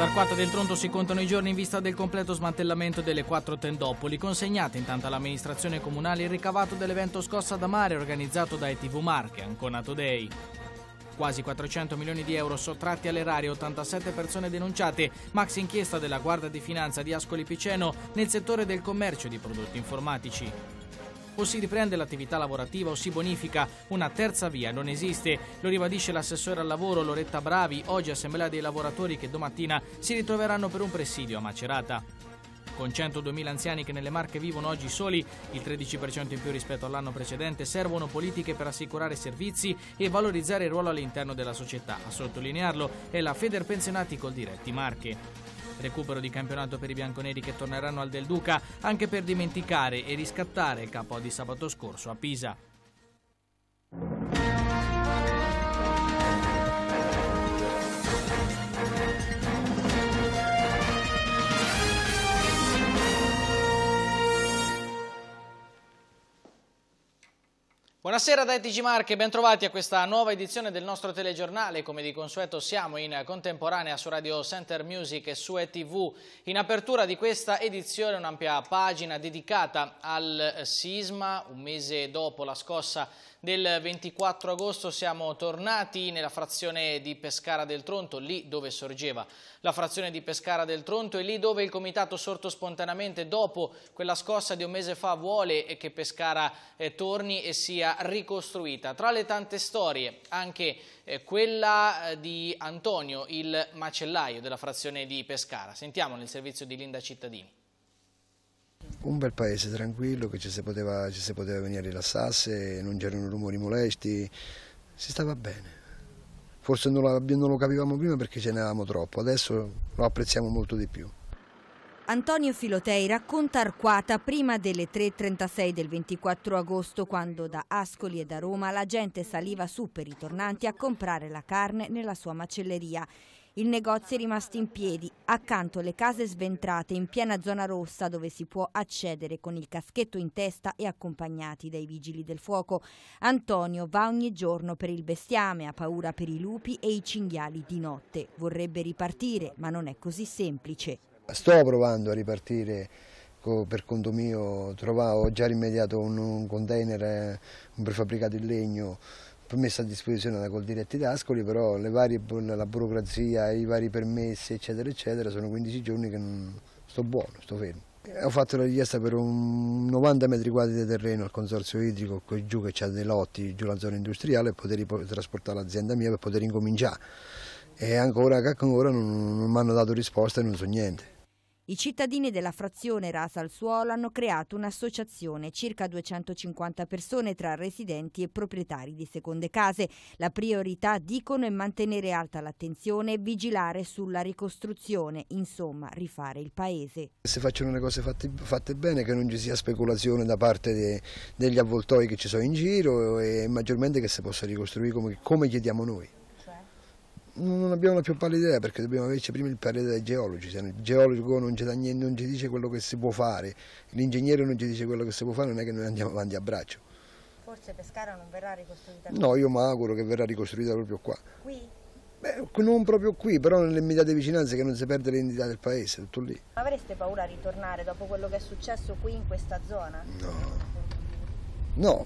Ad Arquata del Tronto si contano i giorni in vista del completo smantellamento delle quattro tendopoli consegnate intanto all'amministrazione comunale il ricavato dell'evento Scossa da Mare organizzato da ETV Marche, Ancona Today. Quasi 400 milioni di euro sottratti all'erario, 87 persone denunciate, max inchiesta della Guardia di Finanza di Ascoli Piceno nel settore del commercio di prodotti informatici o si riprende l'attività lavorativa o si bonifica. Una terza via non esiste. Lo ribadisce l'assessore al lavoro Loretta Bravi, oggi assemblea dei lavoratori che domattina si ritroveranno per un presidio a Macerata. Con 102.000 anziani che nelle Marche vivono oggi soli, il 13% in più rispetto all'anno precedente, servono politiche per assicurare servizi e valorizzare il ruolo all'interno della società. A sottolinearlo è la Federpensionati col diretti Marche. Recupero di campionato per i bianconeri che torneranno al Del Duca anche per dimenticare e riscattare il capo di sabato scorso a Pisa. Buonasera da ETG Marche, bentrovati a questa nuova edizione del nostro telegiornale. Come di consueto siamo in contemporanea su Radio Center Music e su ETV. In apertura di questa edizione un'ampia pagina dedicata al sisma, un mese dopo la scossa del 24 agosto siamo tornati nella frazione di Pescara del Tronto, lì dove sorgeva la frazione di Pescara del Tronto e lì dove il comitato sorto spontaneamente dopo quella scossa di un mese fa vuole che Pescara eh, torni e sia ricostruita. Tra le tante storie anche eh, quella eh, di Antonio, il macellaio della frazione di Pescara. Sentiamo nel servizio di Linda Cittadini. Un bel paese tranquillo che ci si poteva, ci si poteva venire a rilassarsi, non c'erano rumori molesti, si stava bene. Forse non lo, non lo capivamo prima perché ce ne avevamo troppo, adesso lo apprezziamo molto di più. Antonio Filotei racconta Arquata prima delle 3.36 del 24 agosto quando da Ascoli e da Roma la gente saliva su per i tornanti a comprare la carne nella sua macelleria. Il negozio è rimasto in piedi, accanto alle case sventrate in piena zona rossa dove si può accedere con il caschetto in testa e accompagnati dai vigili del fuoco. Antonio va ogni giorno per il bestiame, ha paura per i lupi e i cinghiali di notte. Vorrebbe ripartire, ma non è così semplice. Sto provando a ripartire per conto mio, trovavo, ho già rimediato un, container, eh, un prefabbricato in legno messa a disposizione da Coldiretti D'Ascoli, però varie, la burocrazia, i vari permessi eccetera eccetera sono 15 giorni che non, sto buono, sto fermo. Ho fatto la richiesta per 90 metri quadri di terreno al consorzio idrico giù che c'è dei lotti, giù la zona industriale, per poter trasportare l'azienda mia per poter incominciare. E ancora, ancora non, non mi hanno dato risposta e non so niente. I cittadini della frazione Rasa al Suolo hanno creato un'associazione, circa 250 persone tra residenti e proprietari di seconde case. La priorità, dicono, è mantenere alta l'attenzione e vigilare sulla ricostruzione, insomma rifare il paese. Se facciano le cose fatte, fatte bene, che non ci sia speculazione da parte de, degli avvoltoi che ci sono in giro e maggiormente che si possa ricostruire come, come chiediamo noi non abbiamo la più pallida idea perché dobbiamo averci prima il parere dai geologi, se il geologo non ci, niente, non ci dice quello che si può fare, l'ingegnere non ci dice quello che si può fare, non è che noi andiamo avanti a braccio. Forse Pescara non verrà ricostruita? No, io mi auguro che verrà ricostruita proprio qua. Qui? Beh, non proprio qui, però nelle immediate vicinanze che non si perde l'identità del paese, tutto lì. Ma avreste paura a ritornare dopo quello che è successo qui in questa zona? No. No,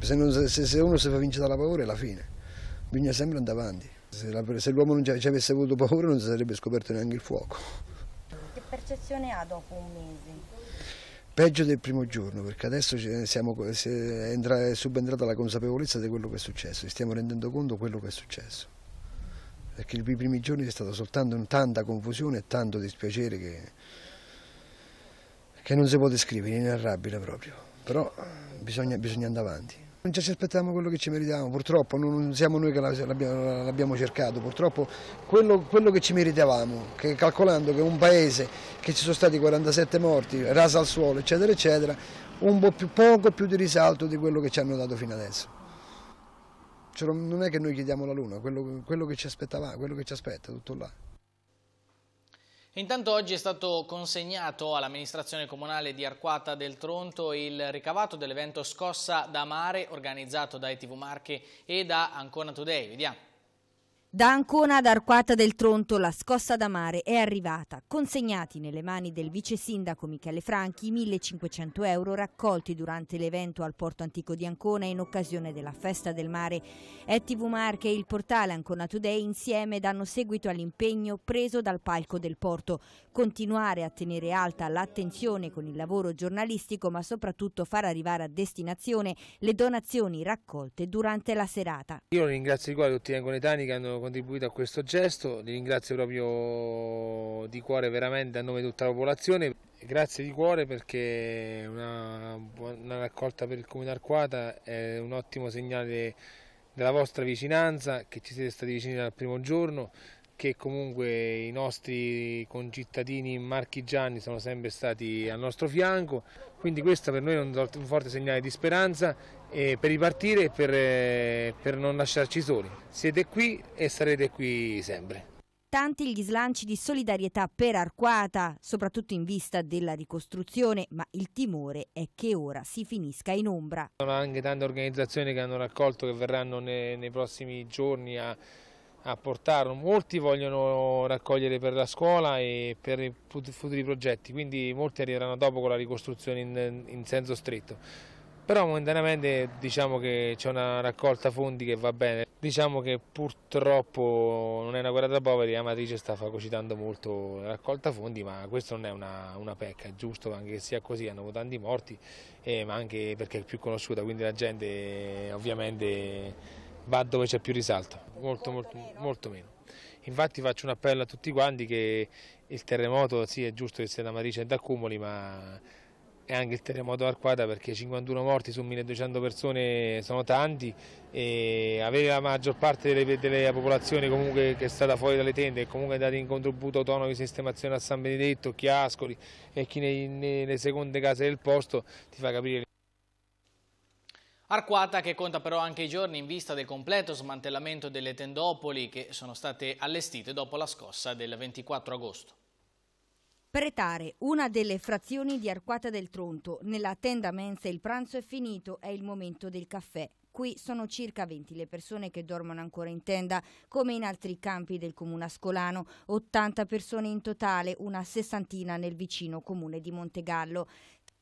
se, non, se, se uno si fa vincere dalla paura è la fine, bisogna sempre andare avanti. Se l'uomo non ci avesse avuto paura non si sarebbe scoperto neanche il fuoco. Che percezione ha dopo un mese? Peggio del primo giorno, perché adesso siamo, è subentrata la consapevolezza di quello che è successo, ci stiamo rendendo conto di quello che è successo. Perché i primi giorni c'è stata soltanto tanta confusione e tanto dispiacere che, che non si può descrivere, inarrabile proprio. Però bisogna, bisogna andare avanti. Non ci aspettiamo quello che ci meritiamo, purtroppo non siamo noi che l'abbiamo cercato, purtroppo quello, quello, che ci meritavamo, che calcolando che un paese che ci sono stati 47 morti, rasa al suolo eccetera eccetera, un po più, poco più di risalto di quello che ci hanno dato fino adesso. Cioè, non è che noi chiediamo la luna, quello, quello che ci aspettava, quello che ci aspetta, tutto là. Intanto oggi è stato consegnato all'amministrazione comunale di Arquata del Tronto il ricavato dell'evento Scossa da Mare organizzato da ETV Marche e da Ancona Today. Vediamo. Da Ancona ad Arquata del Tronto la scossa da mare è arrivata, consegnati nelle mani del vice sindaco Michele Franchi i 1500 euro raccolti durante l'evento al porto antico di Ancona in occasione della festa del mare. ETV Marche e il portale Ancona Today insieme danno seguito all'impegno preso dal palco del porto, continuare a tenere alta l'attenzione con il lavoro giornalistico ma soprattutto far arrivare a destinazione le donazioni raccolte durante la serata. Io ringrazio i quali tutti gli anconetani che hanno contribuito a questo gesto, li ringrazio proprio di cuore veramente a nome di tutta la popolazione. Grazie di cuore perché una, una raccolta per il Comune Arquata è un ottimo segnale della vostra vicinanza, che ci siete stati vicini dal primo giorno, che comunque i nostri concittadini marchigiani sono sempre stati al nostro fianco, quindi questo per noi è un forte segnale di speranza eh, per ripartire e per, eh, per non lasciarci soli. Siete qui e sarete qui sempre. Tanti gli slanci di solidarietà per Arquata, soprattutto in vista della ricostruzione, ma il timore è che ora si finisca in ombra. Sono anche tante organizzazioni che hanno raccolto che verranno nei, nei prossimi giorni a, a portarlo. Molti vogliono raccogliere per la scuola e per i futuri progetti, quindi molti arriveranno dopo con la ricostruzione in, in senso stretto. Però momentaneamente diciamo che c'è una raccolta fondi che va bene. Diciamo che purtroppo non è una guerra tra poveri, Amatrice sta fagocitando molto la raccolta fondi, ma questo non è una, una pecca, è giusto anche che sia così, hanno avuto tanti morti, eh, ma anche perché è più conosciuta, quindi la gente eh, ovviamente va dove c'è più risalto, molto, molto, molto meno. Infatti faccio un appello a tutti quanti che il terremoto sì è giusto che sia da Matrice e da Cumuli, ma e anche il terremoto Arquata perché 51 morti su 1200 persone sono tanti e avere la maggior parte delle, della popolazione comunque che è stata fuori dalle tende e comunque dati in contributo autonomo di sistemazione a San Benedetto, Chiascoli e chi nei, nelle seconde case del posto ti fa capire Arquata che conta però anche i giorni in vista del completo smantellamento delle tendopoli che sono state allestite dopo la scossa del 24 agosto. Pretare, una delle frazioni di Arquata del Tronto. Nella tenda mensa il pranzo è finito, è il momento del caffè. Qui sono circa 20 le persone che dormono ancora in tenda, come in altri campi del comune ascolano, 80 persone in totale, una sessantina nel vicino comune di Montegallo.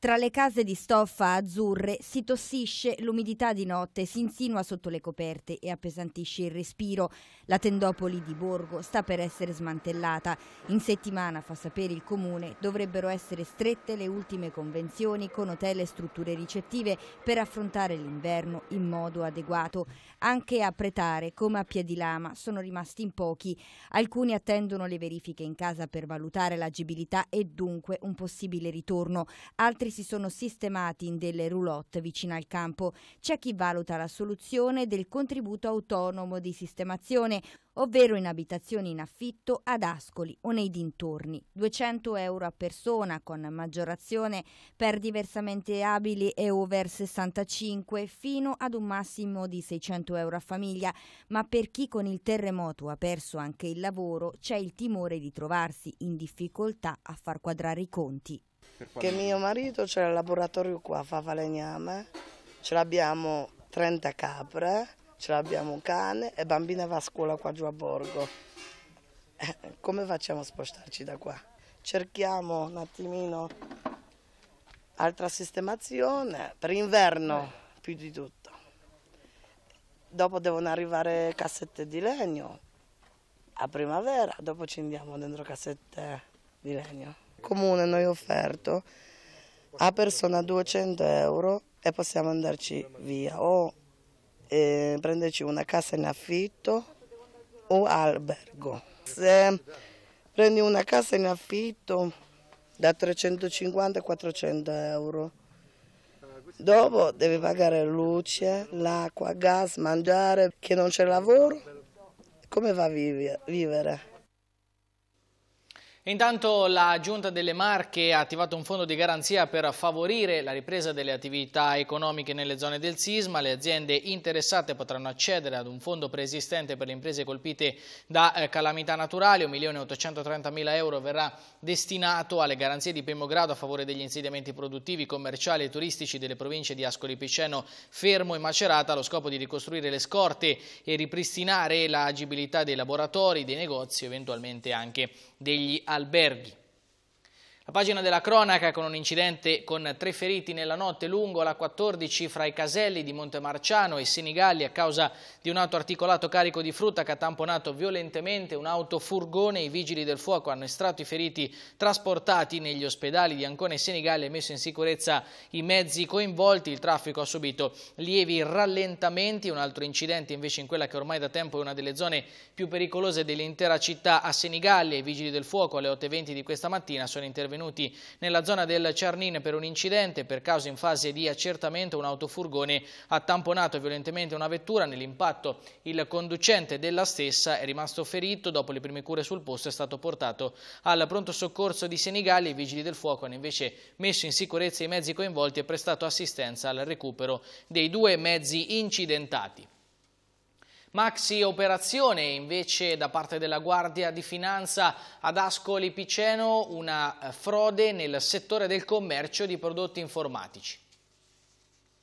Tra le case di stoffa azzurre si tossisce l'umidità di notte, si insinua sotto le coperte e appesantisce il respiro. La tendopoli di Borgo sta per essere smantellata. In settimana, fa sapere il comune, dovrebbero essere strette le ultime convenzioni con hotel e strutture ricettive per affrontare l'inverno in modo adeguato. Anche a Pretare, come a Piedilama, sono rimasti in pochi. Alcuni attendono le verifiche in casa per valutare l'agibilità e dunque un possibile ritorno. Altri si sono sistemati in delle roulotte vicino al campo. C'è chi valuta la soluzione del contributo autonomo di sistemazione, ovvero in abitazioni in affitto ad Ascoli o nei dintorni. 200 euro a persona con maggiorazione per diversamente abili e over 65 fino ad un massimo di 600 euro a famiglia, ma per chi con il terremoto ha perso anche il lavoro c'è il timore di trovarsi in difficoltà a far quadrare i conti. Che mio marito c'è il laboratorio qua, fa falegname, ce l'abbiamo 30 capre, ce l'abbiamo un cane e bambina va a scuola qua giù a Borgo. Eh, come facciamo a spostarci da qua? Cerchiamo un attimino altra sistemazione per inverno più di tutto. Dopo devono arrivare cassette di legno a primavera, dopo ci andiamo dentro cassette di legno comune noi offerto a persona 200 euro e possiamo andarci via o eh, prenderci una casa in affitto o albergo. Se prendi una casa in affitto da 350 400 euro, dopo devi pagare luce, l'acqua, gas, mangiare, che non c'è lavoro, come va a vivere? Intanto la Giunta delle Marche ha attivato un fondo di garanzia per favorire la ripresa delle attività economiche nelle zone del sisma. Le aziende interessate potranno accedere ad un fondo preesistente per le imprese colpite da eh, calamità naturali. 1.830.000 euro verrà destinato alle garanzie di primo grado a favore degli insediamenti produttivi, commerciali e turistici delle province di Ascoli Piceno, Fermo e Macerata allo scopo di ricostruire le scorte e ripristinare l'agibilità dei laboratori, dei negozi eventualmente anche degli alberghi. La pagina della cronaca con un incidente con tre feriti nella notte lungo la 14 fra i caselli di Montemarciano e Senigalli a causa di un auto articolato carico di frutta che ha tamponato violentemente un autofurgone. I vigili del fuoco hanno estratto i feriti trasportati negli ospedali di Ancona e Senigalli e messo in sicurezza i mezzi coinvolti. Il traffico ha subito lievi rallentamenti. Un altro incidente invece in quella che ormai da tempo è una delle zone più pericolose dell'intera città a Senigalli. I vigili del fuoco alle 8.20 di questa mattina sono intervenuti intervenuti nella zona del Ciarnin per un incidente. Per caso in fase di accertamento un autofurgone ha tamponato violentemente una vettura. Nell'impatto il conducente della stessa è rimasto ferito. Dopo le prime cure sul posto è stato portato al pronto soccorso di Senigalli. I vigili del fuoco hanno invece messo in sicurezza i mezzi coinvolti e prestato assistenza al recupero dei due mezzi incidentati. Maxi operazione invece da parte della Guardia di Finanza ad Ascoli Piceno, una eh, frode nel settore del commercio di prodotti informatici.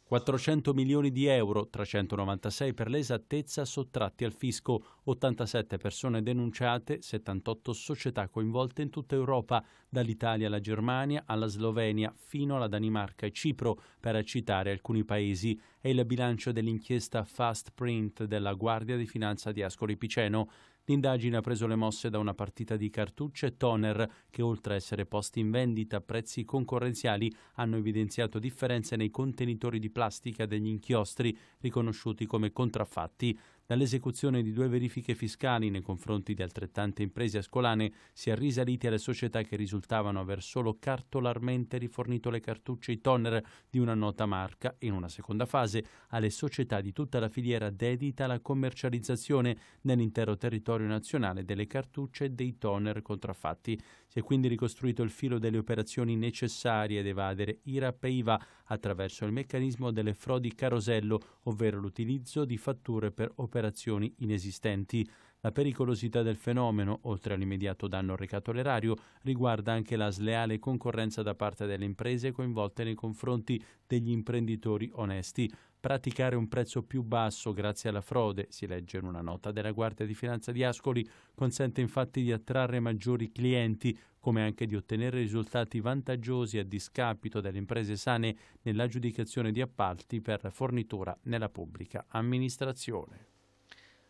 400 milioni di euro, 396 per l'esattezza, sottratti al fisco, 87 persone denunciate, 78 società coinvolte in tutta Europa, dall'Italia alla Germania, alla Slovenia, fino alla Danimarca e Cipro, per citare alcuni paesi. È il bilancio dell'inchiesta Fast Print della Guardia di Finanza di Ascoli Piceno. L'indagine ha preso le mosse da una partita di cartucce toner che oltre a essere posti in vendita a prezzi concorrenziali hanno evidenziato differenze nei contenitori di plastica degli inchiostri riconosciuti come contraffatti dall'esecuzione di due verifiche fiscali nei confronti di altrettante imprese ascolane si è risaliti alle società che risultavano aver solo cartolarmente rifornito le cartucce e i toner di una nota marca e in una seconda fase alle società di tutta la filiera dedita alla commercializzazione nell'intero territorio nazionale delle cartucce e dei toner contraffatti. Si è quindi ricostruito il filo delle operazioni necessarie ad evadere IRAP e IVA attraverso il meccanismo delle frodi carosello, ovvero l'utilizzo di fatture per operazioni operazioni inesistenti. La pericolosità del fenomeno, oltre all'immediato danno recato all'erario, riguarda anche la sleale concorrenza da parte delle imprese coinvolte nei confronti degli imprenditori onesti. Praticare un prezzo più basso grazie alla frode, si legge in una nota della Guardia di Finanza di Ascoli, consente infatti di attrarre maggiori clienti, come anche di ottenere risultati vantaggiosi a discapito delle imprese sane nell'aggiudicazione di appalti per fornitura nella pubblica amministrazione.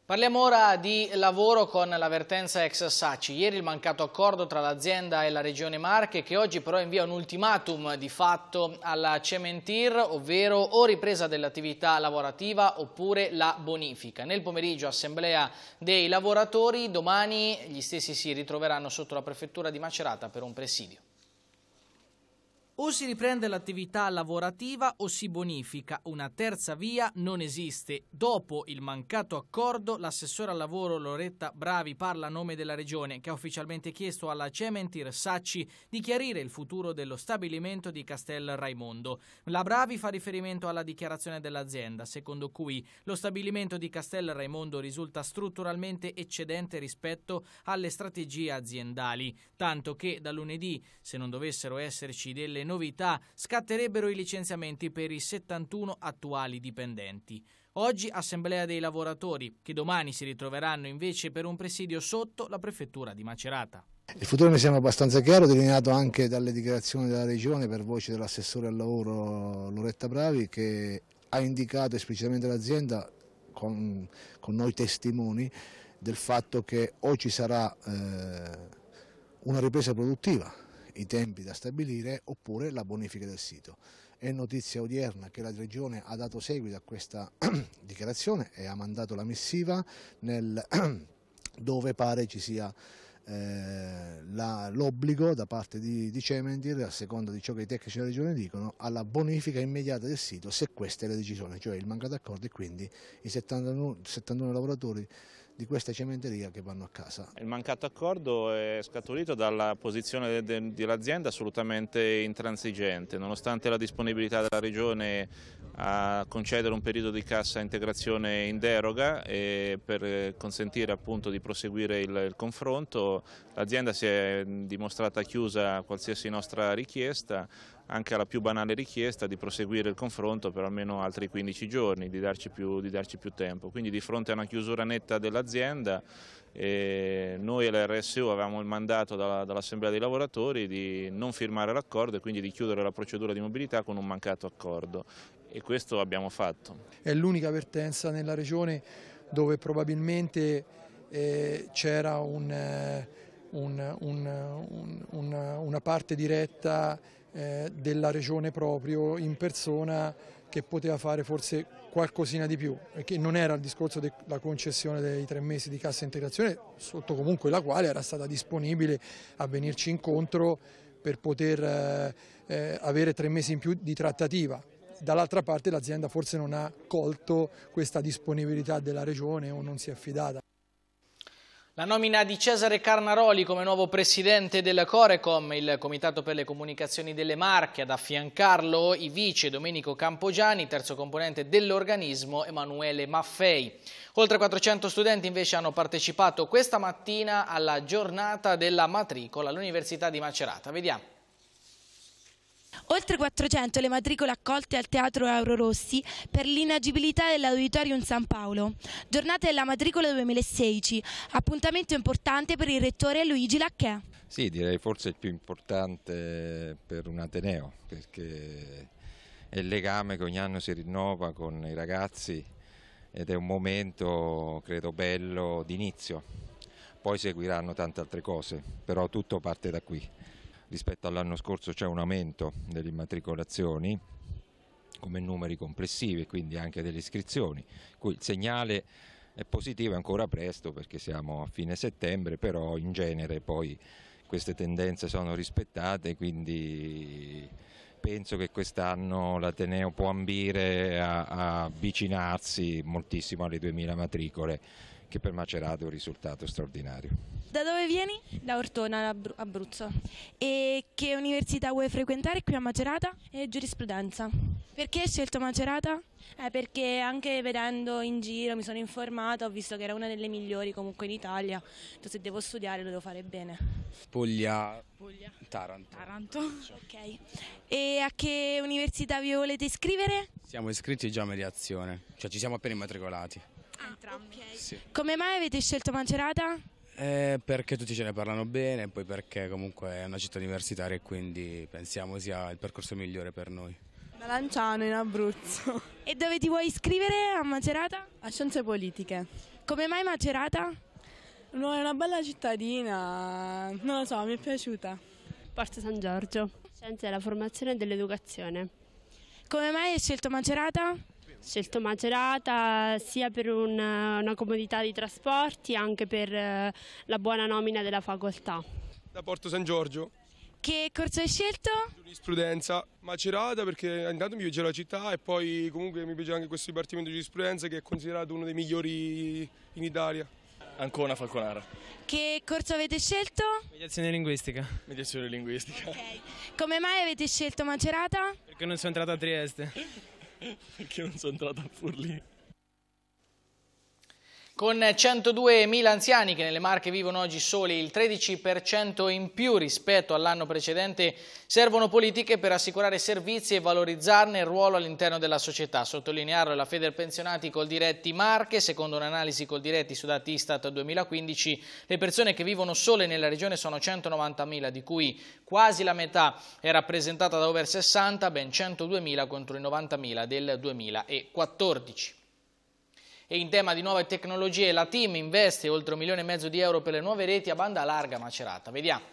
Parliamo ora di lavoro con l'avvertenza ex Sacci. Ieri il mancato accordo tra l'azienda e la Regione Marche che oggi però invia un ultimatum di fatto alla Cementir, ovvero o ripresa dell'attività lavorativa oppure la bonifica. Nel pomeriggio assemblea dei lavoratori, domani gli stessi si ritroveranno sotto la prefettura di Macerata per un presidio. O si riprende l'attività lavorativa o si bonifica. Una terza via non esiste. Dopo il mancato accordo, l'assessore al lavoro Loretta Bravi parla a nome della regione, che ha ufficialmente chiesto alla Cementir Sacci di chiarire il futuro dello stabilimento di Castel Raimondo. La Bravi fa riferimento alla dichiarazione dell'azienda, secondo cui lo stabilimento di Castel Raimondo risulta strutturalmente eccedente rispetto alle strategie aziendali, tanto che da lunedì, se non dovessero esserci delle novità scatterebbero i licenziamenti per i 71 attuali dipendenti. Oggi assemblea dei lavoratori, che domani si ritroveranno invece per un presidio sotto la prefettura di Macerata. Il futuro mi sembra abbastanza chiaro, delineato anche dalle dichiarazioni della Regione per voce dell'assessore al lavoro Loretta Bravi che ha indicato esplicitamente l'azienda con, con, noi testimoni del fatto che o ci sarà eh, una ripresa produttiva i tempi da stabilire oppure la bonifica del sito. È notizia odierna che la Regione ha dato seguito a questa dichiarazione e ha mandato la missiva nel, dove pare ci sia eh, l'obbligo da parte di, di Cementir, a seconda di ciò che i tecnici della Regione dicono, alla bonifica immediata del sito se questa è la decisione, cioè il mancato accordo e quindi i 71, 71 lavoratori di questa cementeria che vanno a casa. Il mancato accordo è scaturito dalla posizione dell'azienda assolutamente intransigente, nonostante la disponibilità della Regione a concedere un periodo di cassa integrazione in deroga per eh, consentire appunto di proseguire il, il confronto, l'azienda si è dimostrata chiusa a qualsiasi nostra richiesta, anche alla più banale richiesta di proseguire il confronto per almeno altri 15 giorni, di darci più, di darci più tempo. Quindi di fronte a una chiusura netta dell'azienda eh, noi e l'RSU avevamo il mandato dalla, dall'Assemblea dei lavoratori di non firmare l'accordo e quindi di chiudere la procedura di mobilità con un mancato accordo e questo abbiamo fatto. È l'unica vertenza nella regione dove probabilmente eh, c'era un, eh, un, un, una parte diretta eh, della regione proprio in persona che poteva fare forse qualcosina di più, che non era il discorso della concessione dei tre mesi di cassa integrazione, sotto comunque la quale era stata disponibile a venirci incontro per poter eh, eh, avere tre mesi in più di trattativa. Dall'altra parte l'azienda forse non ha colto questa disponibilità della regione o non si è affidata. La nomina di Cesare Carnaroli come nuovo presidente della Corecom, il Comitato per le Comunicazioni delle Marche, ad affiancarlo i vice Domenico Campogiani, terzo componente dell'organismo Emanuele Maffei. Oltre 400 studenti invece hanno partecipato questa mattina alla giornata della matricola all'Università di Macerata. Vediamo. Oltre 400 le matricole accolte al Teatro Auro Rossi per l'inagibilità dell'Auditorium San Paolo. Giornata della matricola 2016, appuntamento importante per il rettore Luigi Lacchè. Sì, direi forse il più importante per un Ateneo, perché è il legame che ogni anno si rinnova con i ragazzi ed è un momento, credo, bello d'inizio. Poi seguiranno tante altre cose, però tutto parte da qui rispetto all'anno scorso c'è un aumento delle immatricolazioni come numeri complessivi e quindi anche delle iscrizioni, cui il segnale è positivo ancora presto perché siamo a fine settembre, però in genere poi queste tendenze sono rispettate, quindi penso che quest'anno l'Ateneo può ambire a, a avvicinarsi moltissimo alle 2000 matricole che per Macerata è un risultato straordinario. Da dove vieni? Da Ortona, Abruzzo. E che università vuoi frequentare qui a Macerata? E eh, giurisprudenza. Perché hai scelto Macerata? Eh, perché anche vedendo in giro mi sono informata, ho visto che era una delle migliori comunque in Italia, cioè, se devo studiare lo devo fare bene. Puglia, Puglia. Taranto. Taranto. Ok. E a che università vi volete iscrivere? Siamo iscritti già a mediazione, cioè ci siamo appena immatricolati. Ah, entrambi. Okay. Sì. Come mai avete scelto Macerata? Eh, perché tutti ce ne parlano bene, e poi perché comunque è una città universitaria e quindi pensiamo sia il percorso migliore per noi. Da Lanciano in Abruzzo. E dove ti vuoi iscrivere a Macerata? A Scienze Politiche. Come mai Macerata? No, è una bella cittadina, non lo so, mi è piaciuta. Porto San Giorgio, Scienze della formazione e dell'educazione. Come mai hai scelto Macerata? scelto Macerata sia per un, una comodità di trasporti anche per eh, la buona nomina della facoltà. Da Porto San Giorgio. Che corso hai scelto? Giurisprudenza, Macerata perché intanto mi piace la città e poi comunque mi piace anche questo dipartimento di giurisprudenza che è considerato uno dei migliori in Italia. Ancona Falconara. Che corso avete scelto? Mediazione linguistica. Mediazione linguistica. Ok. Come mai avete scelto Macerata? Perché non sono entrata a Trieste. perché non sono entrato a Furlì. Con 102.000 anziani che nelle Marche vivono oggi soli il 13% in più rispetto all'anno precedente, servono politiche per assicurare servizi e valorizzarne il ruolo all'interno della società. Sottolinearlo è la Federpensionati col Diretti Marche, secondo un'analisi col Diretti su dati Istat 2015, le persone che vivono sole nella regione sono 190.000, di cui quasi la metà è rappresentata da over 60, ben 102.000 contro i 90.000 del 2014. E in tema di nuove tecnologie la team investe oltre un milione e mezzo di euro per le nuove reti a banda larga macerata. Vediamo.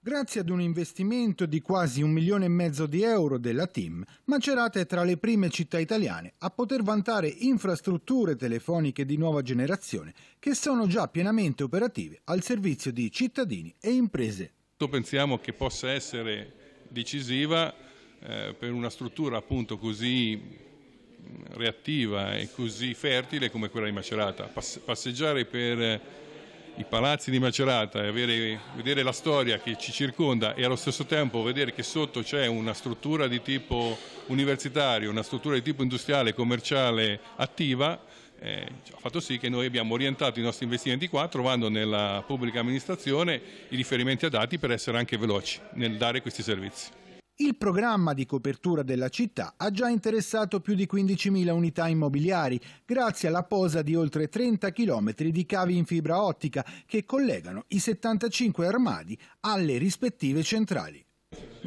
Grazie ad un investimento di quasi un milione e mezzo di euro della TIM, Macerata è tra le prime città italiane a poter vantare infrastrutture telefoniche di nuova generazione che sono già pienamente operative al servizio di cittadini e imprese. Pensiamo che possa essere decisiva eh, per una struttura appunto così reattiva e così fertile come quella di Macerata. Passeggiare per eh, i palazzi di Macerata e avere, vedere la storia che ci circonda e allo stesso tempo vedere che sotto c'è una struttura di tipo universitario, una struttura di tipo industriale, commerciale attiva, eh, ha fatto sì che noi abbiamo orientato i nostri investimenti qua trovando nella pubblica amministrazione i riferimenti a dati per essere anche veloci nel dare questi servizi. Il programma di copertura della città ha già interessato più di 15.000 unità immobiliari grazie alla posa di oltre 30 km di cavi in fibra ottica che collegano i 75 armadi alle rispettive centrali.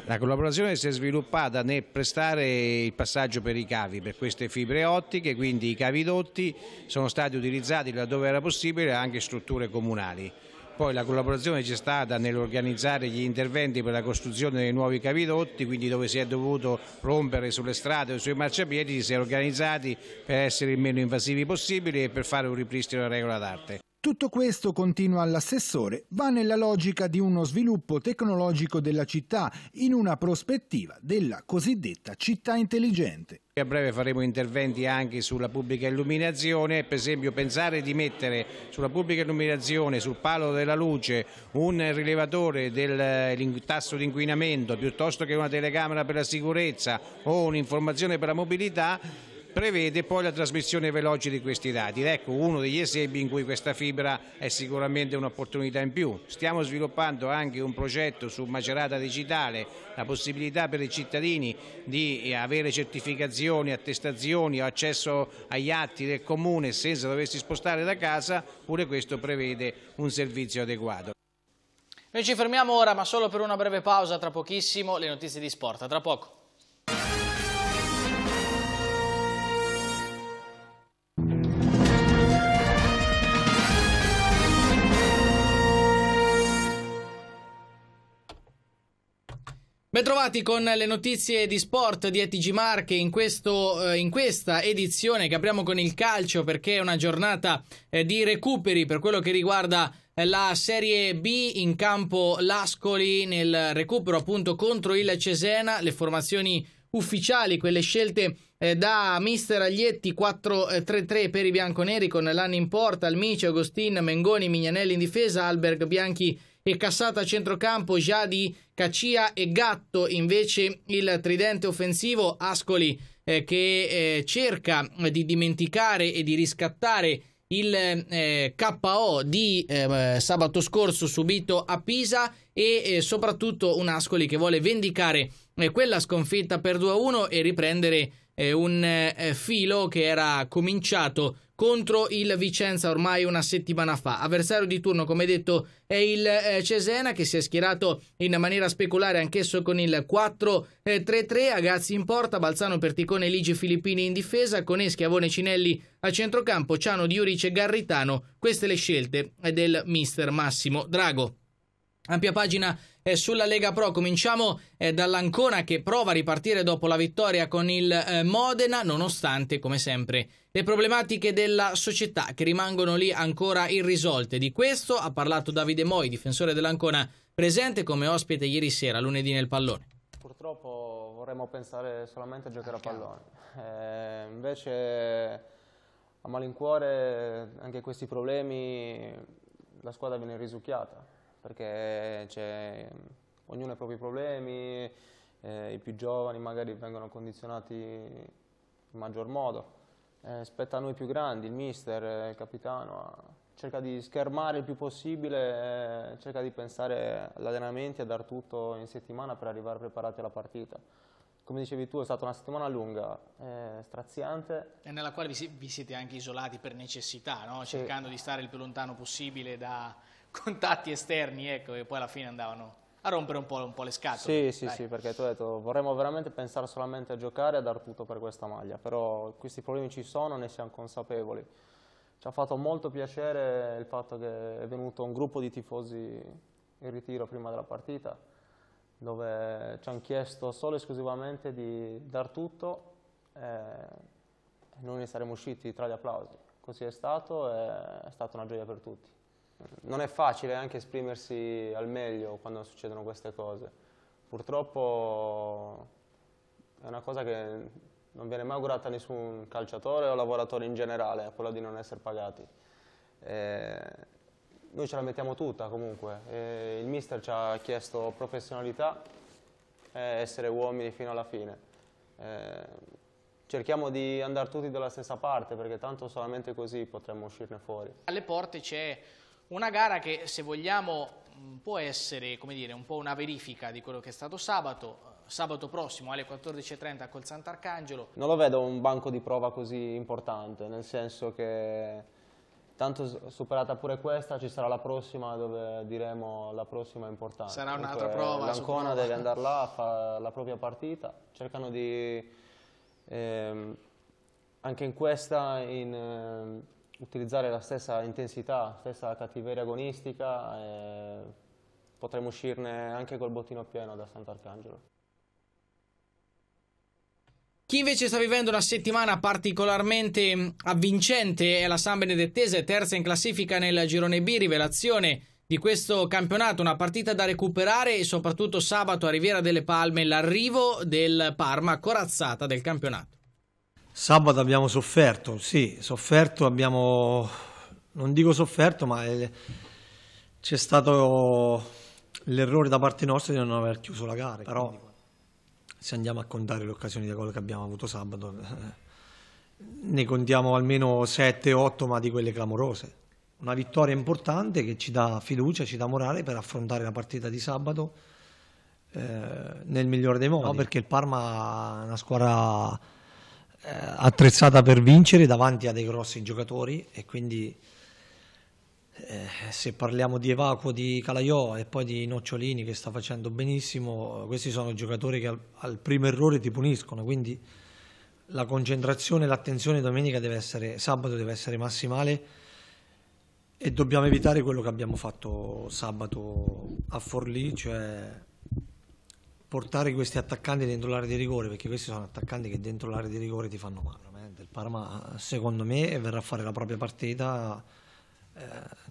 La collaborazione si è sviluppata nel prestare il passaggio per i cavi, per queste fibre ottiche, quindi i cavi dotti sono stati utilizzati laddove era possibile anche strutture comunali. Poi la collaborazione c'è stata nell'organizzare gli interventi per la costruzione dei nuovi capidotti, quindi dove si è dovuto rompere sulle strade o sui marciapiedi, si è organizzati per essere il meno invasivi possibile e per fare un ripristino della regola d'arte. Tutto questo, continua l'assessore, va nella logica di uno sviluppo tecnologico della città in una prospettiva della cosiddetta città intelligente. A breve faremo interventi anche sulla pubblica illuminazione, per esempio pensare di mettere sulla pubblica illuminazione, sul palo della luce, un rilevatore del eh, tasso di inquinamento piuttosto che una telecamera per la sicurezza o un'informazione per la mobilità prevede poi la trasmissione veloce di questi dati. Ecco uno degli esempi in cui questa fibra è sicuramente un'opportunità in più. Stiamo sviluppando anche un progetto su Macerata Digitale, la possibilità per i cittadini di avere certificazioni, attestazioni o accesso agli atti del comune senza doversi spostare da casa, pure questo prevede un servizio adeguato. Noi ci fermiamo ora, ma solo per una breve pausa, tra pochissimo le notizie di sport. Tra poco. Bentrovati con le notizie di sport di ETG Marche in, questo, eh, in, questa edizione che apriamo con il calcio perché è una giornata eh, di recuperi per quello che riguarda eh, la Serie B in campo l'Ascoli nel recupero appunto contro il Cesena, le formazioni ufficiali, quelle scelte da mister Aglietti 4-3-3 per i bianconeri con Lanni in porta, Almici, Agostin, Mengoni, Mignanelli in difesa, Alberg, Bianchi e cassata a centrocampo già di Cacia e Gatto, invece il tridente offensivo Ascoli eh, che eh, cerca di dimenticare e di riscattare il eh, KO di eh, sabato scorso subito a Pisa e eh, soprattutto un Ascoli che vuole vendicare eh, quella sconfitta per 2-1 e riprendere eh, un eh, filo che era cominciato contro il Vicenza ormai una settimana fa. Avversario di turno, come detto, è il eh, Cesena che si è schierato in maniera speculare anch'esso con il 4-3-3, eh, Agazzi in porta, Balzano, Perticone, Ligi, Filippini in difesa, Coneschi, Avone, Cinelli a centrocampo, Ciano, Diurice, Garritano. Queste le scelte eh, del mister Massimo Drago. Ampia pagina sulla Lega Pro. Cominciamo eh, dall'Ancona che prova a ripartire dopo la vittoria con il eh, Modena, nonostante, come sempre, le problematiche della società che rimangono lì ancora irrisolte. Di questo ha parlato Davide Moi, difensore dell'Ancona, presente come ospite ieri sera, lunedì nel pallone. Purtroppo vorremmo pensare solamente a giocare a pallone, eh, invece a malincuore anche questi problemi la squadra viene risucchiata perché ognuno ha i propri problemi, eh, i più giovani magari vengono condizionati in maggior modo, eh, spetta a noi più grandi, il mister, eh, il capitano, a, cerca di schermare il più possibile, eh, cerca di pensare all'allenamento e a dar tutto in settimana per arrivare preparati alla partita. Come dicevi tu, è stata una settimana lunga, eh, straziante. E nella quale vi, si vi, siete anche isolati per necessità, no? cercando sì. di stare il più lontano possibile da contatti esterni, ecco, che poi alla fine andavano a rompere un po', un po le scatole. Sì, sì, sì, perché tu hai detto vorremmo veramente pensare solamente a giocare e a dar tutto per questa maglia, però questi problemi ci sono, ne siamo consapevoli. Ci ha fatto molto piacere il fatto che è venuto un gruppo di tifosi in ritiro prima della partita, dove ci hanno chiesto solo e esclusivamente di dar tutto e noi ne saremmo usciti tra gli applausi. Così è stato e è stata una gioia per tutti non è facile anche esprimersi al meglio quando succedono queste cose. Purtroppo è una cosa che non viene mai augurata a nessun calciatore o lavoratore in generale, quella di non essere pagati. E noi ce la mettiamo tutta comunque, e il mister ci ha chiesto professionalità e essere uomini fino alla fine. E cerchiamo di andare tutti dalla stessa parte perché tanto solamente così potremmo uscirne fuori. Alle porte c'è una gara che, se vogliamo, mm, può essere dire, un po' una verifica di quello che è stato sabato, sabato prossimo alle 14.30 Col Sant'Arcangelo. Non lo vedo un banco di prova così importante, nel senso che tanto superata pure questa ci sarà la prossima dove diremo la prossima è importante. Sarà un'altra prova. L'Ancona deve andare là a fare la propria partita, cercano di... Ehm, anche in questa in, ehm, utilizzare la stessa intensità, la stessa cattiveria agonistica e potremo uscirne anche col bottino pieno da Sant'Arcangelo. Chi invece sta vivendo una settimana particolarmente mm, avvincente è la San Benedettese, terza in classifica nel girone B, rivelazione di questo campionato, una partita da recuperare e soprattutto sabato a Riviera delle Palme l'arrivo del Parma corazzata del campionato. Sabato abbiamo sofferto, sì, sofferto abbiamo, non dico sofferto, ma c'è stato l'errore da parte nostra di non aver chiuso la gara. Però se andiamo a contare le occasioni di gol che abbiamo avuto sabato, eh, ne contiamo almeno 7-8, ma di quelle clamorose. Una vittoria importante che ci dà fiducia, ci dà morale per affrontare la partita di sabato eh, nel migliore dei modi. No, perché il Parma è una squadra eh, attrezzata per vincere davanti a dei grossi giocatori e quindi eh, se parliamo di Evacuo, di Calaiò e poi di Nocciolini che sta facendo benissimo, questi sono giocatori che al, al primo errore ti puniscono, quindi la concentrazione e l'attenzione domenica deve essere, sabato deve essere massimale e dobbiamo evitare quello che abbiamo fatto sabato a Forlì, cioè portare questi attaccanti dentro l'area di rigore, perché questi sono attaccanti che dentro l'area di rigore ti fanno male. Ovviamente. Il Parma, secondo me, verrà a fare la propria partita eh,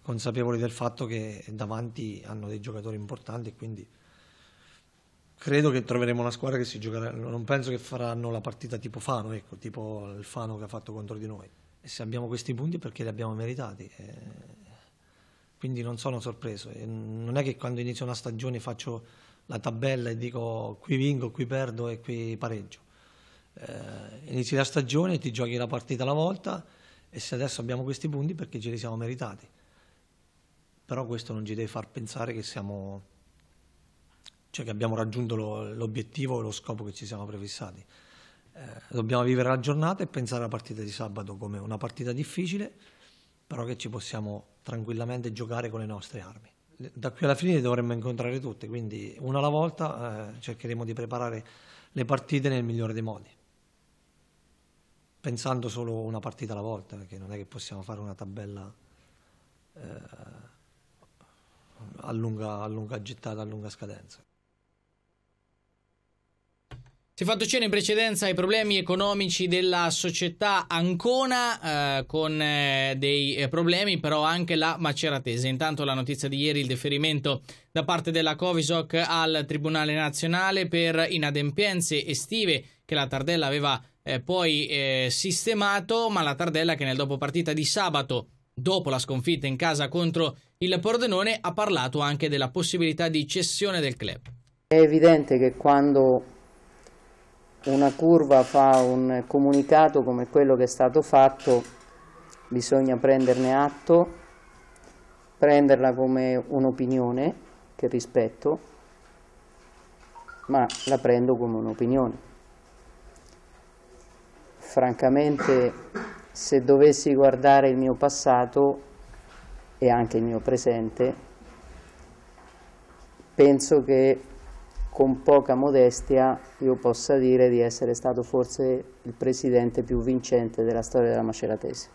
consapevoli del fatto che davanti hanno dei giocatori importanti e quindi credo che troveremo una squadra che si giocherà. Non penso che faranno la partita tipo Fano, ecco, tipo il Fano che ha fatto contro di noi. E se abbiamo questi punti perché li abbiamo meritati. Eh, quindi non sono sorpreso. E non è che quando inizio una stagione faccio la tabella e dico qui vinco, qui perdo e qui pareggio. Eh, inizi la stagione, ti giochi la partita alla volta e se adesso abbiamo questi punti perché ce li siamo meritati. Però questo non ci deve far pensare che, siamo, cioè che abbiamo raggiunto l'obiettivo e lo scopo che ci siamo prefissati. Eh, dobbiamo vivere la giornata e pensare alla partita di sabato come una partita difficile, però che ci possiamo tranquillamente giocare con le nostre armi da qui alla fine dovremmo incontrare tutte, quindi una alla volta eh, cercheremo di preparare le partite nel migliore dei modi, pensando solo una partita alla volta, perché non è che possiamo fare una tabella eh, a, lunga, a lunga gittata, a lunga scadenza. Si è fatto cenno in precedenza ai problemi economici della società Ancona, eh, con eh, dei eh, problemi però anche la Maceratese. Intanto la notizia di ieri, il deferimento da parte della Covisoc al Tribunale Nazionale per inadempienze estive che la Tardella aveva eh, poi eh, sistemato, ma la Tardella che nel dopopartita di sabato, dopo la sconfitta in casa contro il Pordenone, ha parlato anche della possibilità di cessione del club. È evidente che quando una curva fa un comunicato come quello che è stato fatto, bisogna prenderne atto, prenderla come un'opinione che rispetto, ma la prendo come un'opinione. Francamente, se dovessi guardare il mio passato e anche il mio presente, penso che con poca modestia io possa dire di essere stato forse il presidente più vincente della storia della maceratese.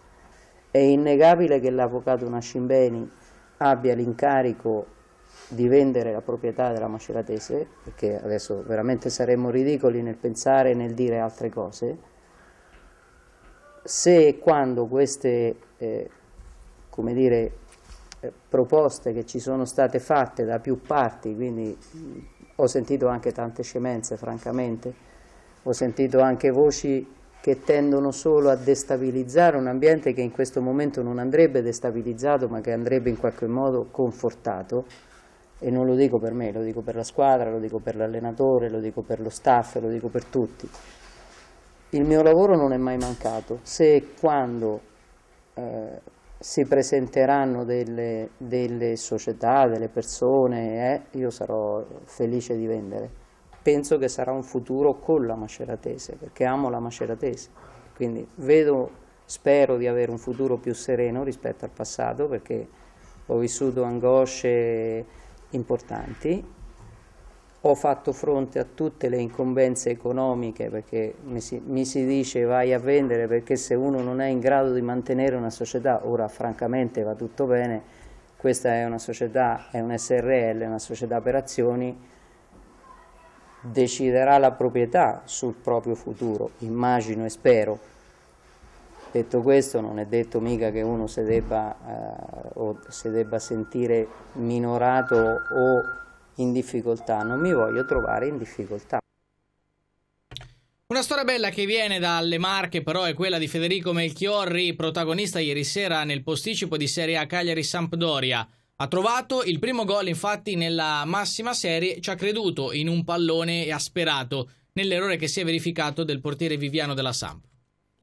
È innegabile che l'avvocato Nascimbeni abbia l'incarico di vendere la proprietà della maceratese, perché adesso veramente saremmo ridicoli nel pensare e nel dire altre cose, se e quando queste eh, come dire, eh, proposte che ci sono state fatte da più parti, quindi ho sentito anche tante scemenze, francamente, ho sentito anche voci che tendono solo a destabilizzare un ambiente che in questo momento non andrebbe destabilizzato ma che andrebbe in qualche modo confortato e non lo dico per me, lo dico per la squadra, lo dico per l'allenatore, lo dico per lo staff, lo dico per tutti. Il mio lavoro non è mai mancato, se e quando eh, si presenteranno delle, delle società, delle persone, eh, io sarò felice di vendere. Penso che sarà un futuro con la maceratese, perché amo la maceratese. Quindi vedo, spero di avere un futuro più sereno rispetto al passato, perché ho vissuto angosce importanti ho fatto fronte a tutte le incombenze economiche perché mi si, mi si, dice vai a vendere perché se uno non è in grado di mantenere una società, ora francamente va tutto bene, questa è una società, è un SRL, una società per azioni, deciderà la proprietà sul proprio futuro, immagino e spero. Detto questo non è detto mica che uno si debba, eh, si debba sentire minorato o in difficoltà, non mi voglio trovare in difficoltà. Una storia bella che viene dalle Marche però è quella di Federico Melchiorri, protagonista ieri sera nel posticipo di Serie A Cagliari-Sampdoria. Ha trovato il primo gol infatti nella massima serie, ci ha creduto in un pallone e ha sperato nell'errore che si è verificato del portiere Viviano della Samp.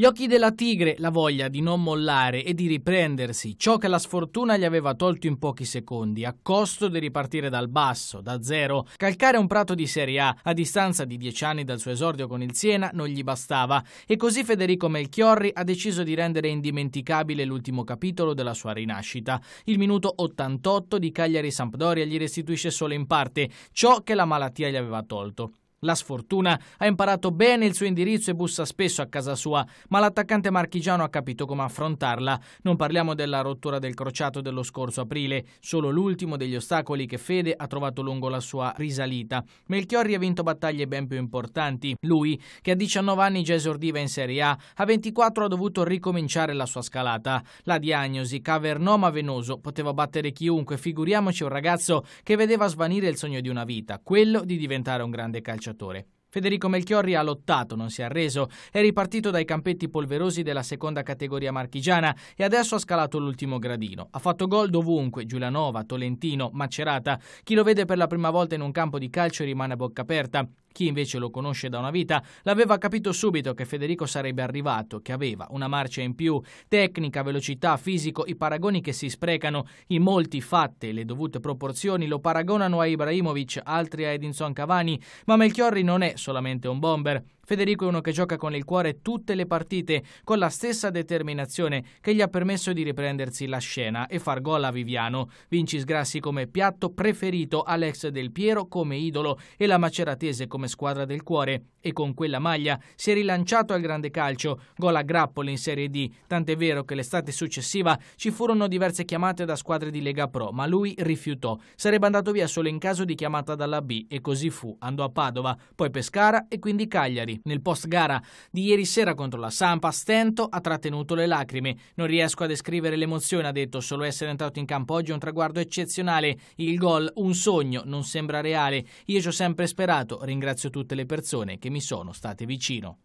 Gli occhi della tigre, la voglia di non mollare e di riprendersi, ciò che la sfortuna gli aveva tolto in pochi secondi, a costo di ripartire dal basso, da zero, calcare un prato di Serie A a distanza di dieci anni dal suo esordio con il Siena non gli bastava e così Federico Melchiorri ha deciso di rendere indimenticabile l'ultimo capitolo della sua rinascita. Il minuto 88 di Cagliari Sampdoria gli restituisce solo in parte ciò che la malattia gli aveva tolto. La sfortuna ha imparato bene il suo indirizzo e bussa spesso a casa sua, ma l'attaccante marchigiano ha capito come affrontarla. Non parliamo della rottura del crociato dello scorso aprile, solo l'ultimo degli ostacoli che Fede ha trovato lungo la sua risalita. Melchiorri ha vinto battaglie ben più importanti. Lui, che a 19 anni già esordiva in Serie A, a 24 ha dovuto ricominciare la sua scalata. La diagnosi cavernoma venoso poteva battere chiunque, figuriamoci un ragazzo che vedeva svanire il sogno di una vita, quello di diventare un grande calciatore calciatore. Federico Melchiorri ha lottato, non si è arreso, è ripartito dai campetti polverosi della seconda categoria marchigiana e adesso ha scalato l'ultimo gradino. Ha fatto gol dovunque, Giulianova, Tolentino, Macerata. Chi lo vede per la prima volta in un campo di calcio rimane a bocca aperta. Chi invece lo conosce da una vita l'aveva capito subito che Federico sarebbe arrivato, che aveva una marcia in più, tecnica, velocità, fisico, i paragoni che si sprecano, in molti fatti e le dovute proporzioni lo paragonano a Ibrahimovic, altri a Edinson Cavani, ma Melchiorri non è solamente un bomber. Federico è uno che gioca con il cuore tutte le partite, con la stessa determinazione che gli ha permesso di riprendersi la scena e far gol a Viviano. Vinci Sgrassi come piatto preferito, Alex Del Piero come idolo e la Maceratese come squadra del cuore. E con quella maglia si è rilanciato al grande calcio, gol a grappole in Serie D, tant'è vero che l'estate successiva ci furono diverse chiamate da squadre di Lega Pro, ma lui rifiutò. Sarebbe andato via solo in caso di chiamata dalla B e così fu. Andò a Padova, poi Pescara e quindi Cagliari. Nel post gara di ieri sera contro la Sampa, stento ha trattenuto le lacrime. Non riesco a descrivere l'emozione, ha detto. Solo essere entrato in campo oggi è un traguardo eccezionale. Il gol, un sogno, non sembra reale. Io ci ho sempre sperato. Ringrazio tutte le persone che mi sono state vicino.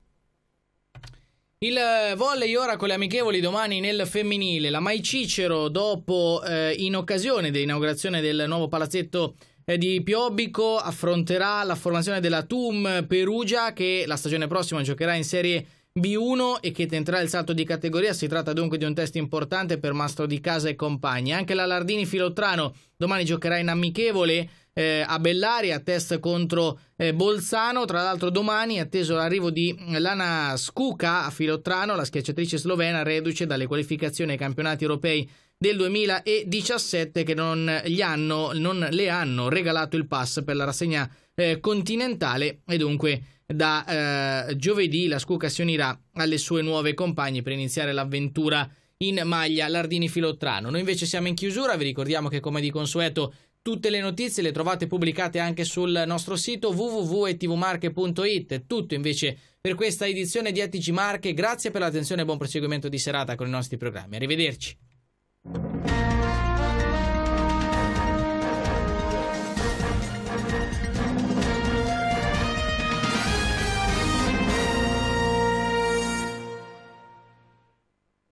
Il eh, volley ora con le amichevoli domani nel femminile. La Mai Cicero dopo eh, in occasione dell'inaugurazione del nuovo palazzetto eh, di Piobico affronterà la formazione della TUM Perugia che la stagione prossima giocherà in Serie B1 e che tenterà il salto di categoria. Si tratta dunque di un test importante per Mastro di Casa e compagni. Anche la Lardini Filottrano domani giocherà in amichevole eh, a Bellaria, test contro eh, Bolzano. Tra l'altro, domani è atteso l'arrivo di Lana Scuca a Filottrano, la schiacciatrice slovena reduce dalle qualificazioni ai campionati europei del 2017 che non, gli hanno, non le hanno regalato il pass per la rassegna eh, continentale e dunque da eh, giovedì la Scuca si unirà alle sue nuove compagne per iniziare l'avventura in maglia Lardini Filottrano. Noi invece siamo in chiusura, vi ricordiamo che come di consueto tutte le notizie le trovate pubblicate anche sul nostro sito www.etvmarche.it. Tutto invece per questa edizione di Etici Marche. Grazie per l'attenzione e buon proseguimento di serata con i nostri programmi. Arrivederci. Thank you.